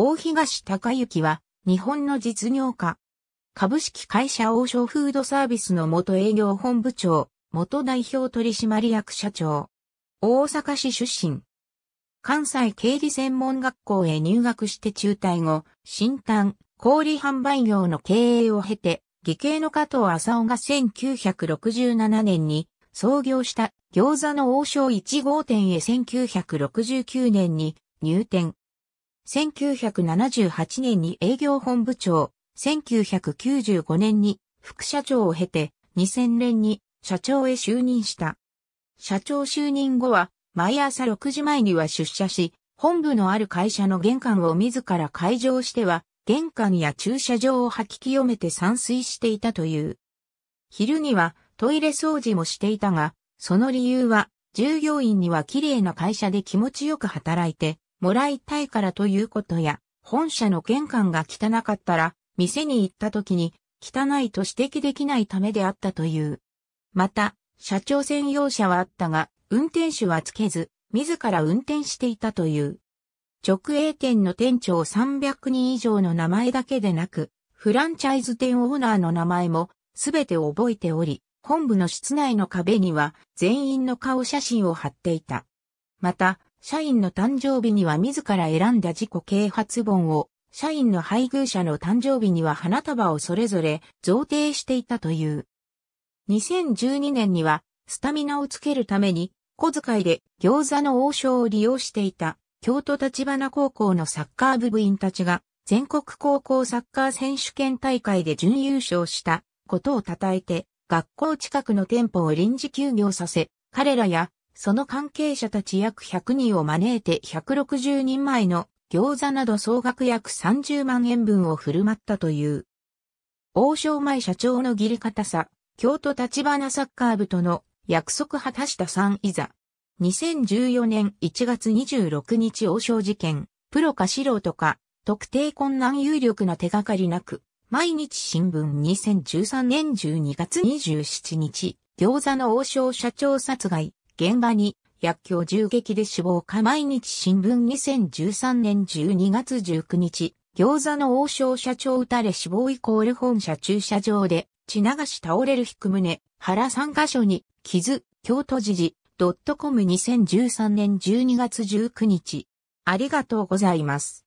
大東隆行は、日本の実業家。株式会社王将フードサービスの元営業本部長、元代表取締役社長。大阪市出身。関西経理専門学校へ入学して中退後、新炭、小売販売業の経営を経て、義兄の加藤浅尾が1967年に創業した餃子の王将1号店へ1969年に入店。1978年に営業本部長、1995年に副社長を経て、2000年に社長へ就任した。社長就任後は、毎朝6時前には出社し、本部のある会社の玄関を自ら開場しては、玄関や駐車場を吐き清めて散水していたという。昼にはトイレ掃除もしていたが、その理由は、従業員には綺麗な会社で気持ちよく働いて、もらいたいからということや、本社の玄関が汚かったら、店に行った時に、汚いと指摘できないためであったという。また、社長専用車はあったが、運転手はつけず、自ら運転していたという。直営店の店長300人以上の名前だけでなく、フランチャイズ店オーナーの名前もすべて覚えており、本部の室内の壁には全員の顔写真を貼っていた。また、社員の誕生日には自ら選んだ自己啓発本を、社員の配偶者の誕生日には花束をそれぞれ贈呈していたという。2012年には、スタミナをつけるために、小遣いで餃子の王将を利用していた、京都立花高校のサッカー部部員たちが、全国高校サッカー選手権大会で準優勝したことを称えて、学校近くの店舗を臨時休業させ、彼らやその関係者たち約100人を招いて160人前の餃子など総額約30万円分を振る舞ったという。王将前社長の義理方さ、京都立花サッカー部との約束果たした3いざ。2014年1月26日王将事件、プロか素人か、特定困難有力な手がかりなく、毎日新聞2013年12月27日、餃子の王将社長殺害、現場に薬莢銃撃で死亡か毎日新聞2013年12月19日、餃子の王将社長撃たれ死亡イコール本社駐車場で血流し倒れる引く胸、原3箇所に傷、京都時事、ドットコム2013年12月19日。ありがとうございます。